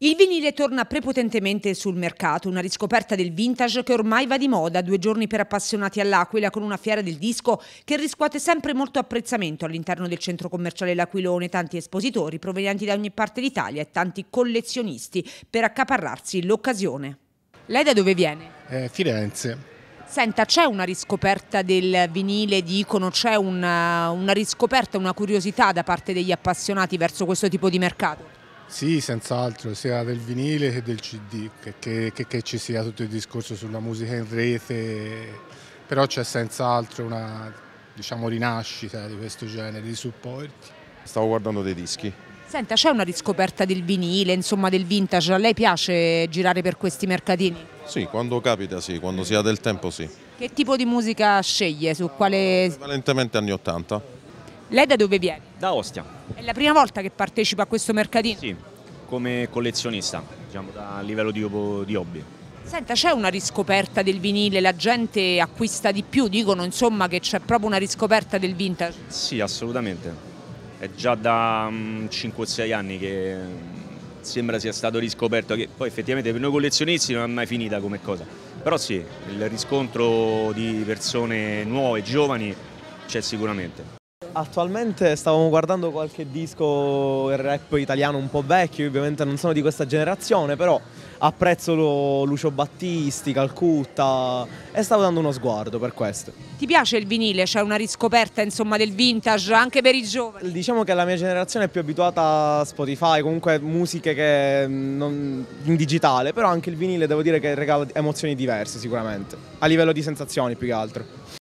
Il vinile torna prepotentemente sul mercato, una riscoperta del vintage che ormai va di moda, due giorni per appassionati all'Aquila con una fiera del disco che riscuote sempre molto apprezzamento all'interno del centro commerciale L'Aquilone, tanti espositori provenienti da ogni parte d'Italia e tanti collezionisti per accaparrarsi l'occasione. Lei da dove viene? Eh, Firenze. Senta, c'è una riscoperta del vinile, dicono, c'è una, una riscoperta, una curiosità da parte degli appassionati verso questo tipo di mercato? Sì, senz'altro, sia del vinile che del CD, che, che, che, ci sia tutto il discorso sulla musica in rete, però c'è senz'altro una diciamo, rinascita di questo genere di supporti. Stavo guardando dei dischi. Senta, c'è una riscoperta del vinile, insomma del vintage, a lei piace girare per questi mercatini? Sì, quando capita sì, quando si ha del tempo sì. Che tipo di musica sceglie? Su quale... Valentemente anni 80. Lei da dove viene? Da Ostia. È la prima volta che partecipa a questo mercatino? Sì, come collezionista, diciamo a livello di, di hobby. Senta, c'è una riscoperta del vinile, la gente acquista di più, dicono insomma che c'è proprio una riscoperta del vintage? Sì, assolutamente. È già da 5-6 mm, anni che mm, sembra sia stato riscoperto, che poi effettivamente per noi collezionisti non è mai finita come cosa. Però sì, il riscontro di persone nuove, giovani, c'è sicuramente. Attualmente stavamo guardando qualche disco rap italiano un po' vecchio, ovviamente non sono di questa generazione, però apprezzo Lucio Battisti, Calcutta e stavo dando uno sguardo per questo. Ti piace il vinile? C'è una riscoperta insomma, del vintage anche per i giovani? Diciamo che la mia generazione è più abituata a Spotify, comunque musiche che mm, non, in digitale, però anche il vinile devo dire che regala emozioni diverse sicuramente, a livello di sensazioni più che altro.